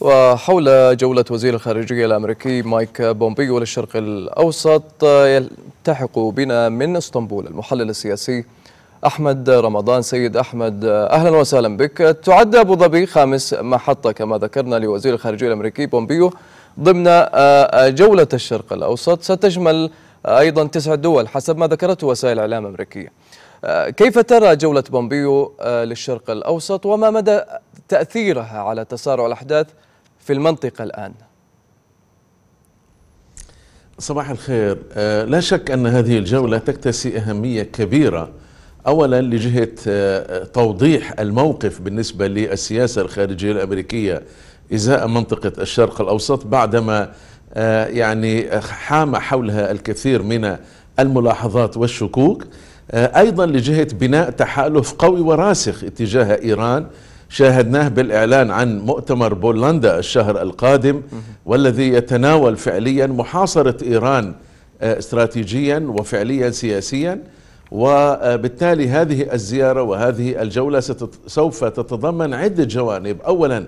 وحول جولة وزير الخارجية الأمريكي مايك بومبيو للشرق الأوسط يلتحق بنا من اسطنبول المحلل السياسي أحمد رمضان سيد أحمد أهلا وسهلا بك تعد أبو ظبي خامس محطة كما ذكرنا لوزير الخارجية الأمريكي بومبيو ضمن آه، جولة الشرق الأوسط ستشمل آه، أيضا تسع دول حسب ما ذكرته وسائل إعلام أمريكية آه، كيف ترى جولة بومبيو للشرق الأوسط وما مدى تأثيرها على تسارع الأحداث في المنطقة الآن صباح الخير آه، لا شك أن هذه الجولة تكتسي أهمية كبيرة أولا لجهة آه، توضيح الموقف بالنسبة للسياسة الخارجية الأمريكية إزاء منطقة الشرق الأوسط بعدما آه، يعني حام حولها الكثير من الملاحظات والشكوك أيضا لجهة بناء تحالف قوي وراسخ اتجاه إيران شاهدناه بالإعلان عن مؤتمر بولندا الشهر القادم والذي يتناول فعليا محاصرة إيران آه، استراتيجيا وفعليا سياسيا وبالتالي هذه الزيارة وهذه الجولة سوف تتضمن عدة جوانب أولا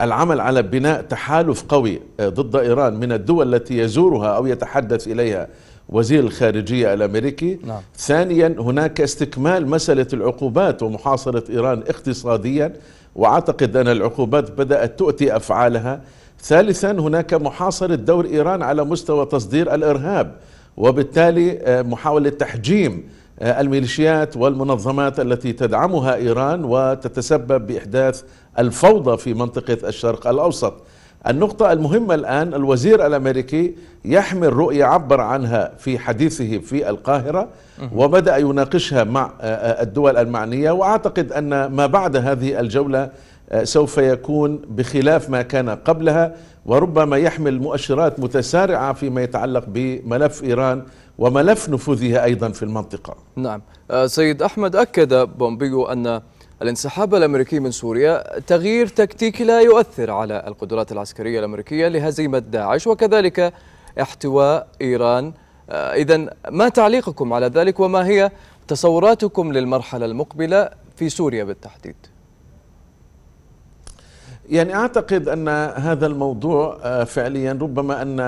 العمل على بناء تحالف قوي آه، ضد إيران من الدول التي يزورها أو يتحدث إليها وزير الخارجية الأمريكي نعم. ثانيا هناك استكمال مسألة العقوبات ومحاصرة إيران اقتصاديا وأعتقد أن العقوبات بدأت تؤتي أفعالها ثالثا هناك محاصرة دور إيران على مستوى تصدير الإرهاب وبالتالي آه، محاولة تحجيم آه، الميليشيات والمنظمات التي تدعمها إيران وتتسبب بإحداث الفوضى في منطقة الشرق الأوسط النقطة المهمة الآن الوزير الأمريكي يحمل رؤية عبر عنها في حديثه في القاهرة وبدأ يناقشها مع آه، آه، الدول المعنية وأعتقد أن ما بعد هذه الجولة آه، سوف يكون بخلاف ما كان قبلها وربما يحمل مؤشرات متسارعة فيما يتعلق بملف إيران وملف نفوذها أيضا في المنطقة نعم سيد أحمد أكد بومبيو أن الانسحاب الامريكي من سوريا تغيير تكتيكي لا يؤثر على القدرات العسكريه الامريكيه لهزيمه داعش وكذلك احتواء ايران آه، اذا ما تعليقكم على ذلك وما هي تصوراتكم للمرحله المقبله في سوريا بالتحديد يعني اعتقد ان هذا الموضوع آه، فعليا ربما ان آه،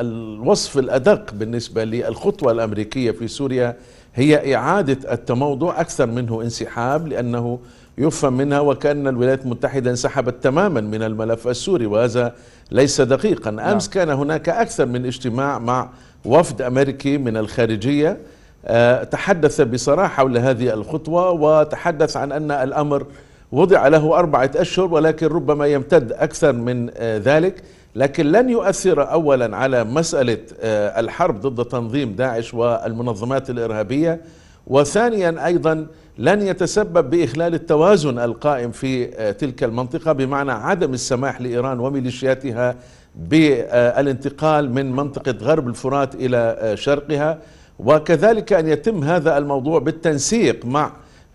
الوصف الادق بالنسبه للخطوه الامريكيه في سوريا هي اعاده التموضع اكثر منه انسحاب لانه يفهم منها وكان الولايات المتحده انسحبت تماما من الملف السوري وهذا ليس دقيقا نعم. امس كان هناك اكثر من اجتماع مع وفد امريكي من الخارجيه آه، تحدث بصراحه حول هذه الخطوه وتحدث عن ان الامر وضع له أربعة أشهر ولكن ربما يمتد أكثر من آه، ذلك لكن لن يؤثر أولا على مسألة آه، الحرب ضد تنظيم داعش والمنظمات الإرهابية وثانيا أيضا لن يتسبب بإخلال التوازن القائم في آه، تلك المنطقة بمعنى عدم السماح لإيران وميليشياتها بالانتقال من منطقة غرب الفرات إلى شرقها وكذلك أن يتم هذا الموضوع بالتنسيق مع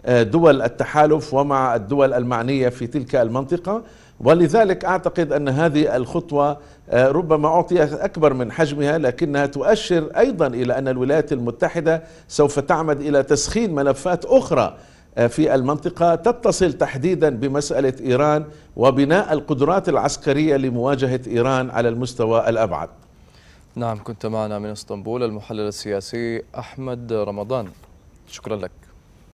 آه، دول التحالف ومع الدول المعنية في تلك المنطقة ولذلك أعتقد أن هذه الخطوة آه، ربما أعطيت أكبر من حجمها لكنها تؤشر أيضا إلى أن الولايات المتحدة سوف تعمد إلى تسخين ملفات أخرى آه، في المنطقة تتصل تحديدا بمسألة إيران وبناء القدرات العسكرية لمواجهة إيران على المستوى الأبعد نعم كنت معنا من اسطنبول المحلل السياسي أحمد رمضان شكرا لك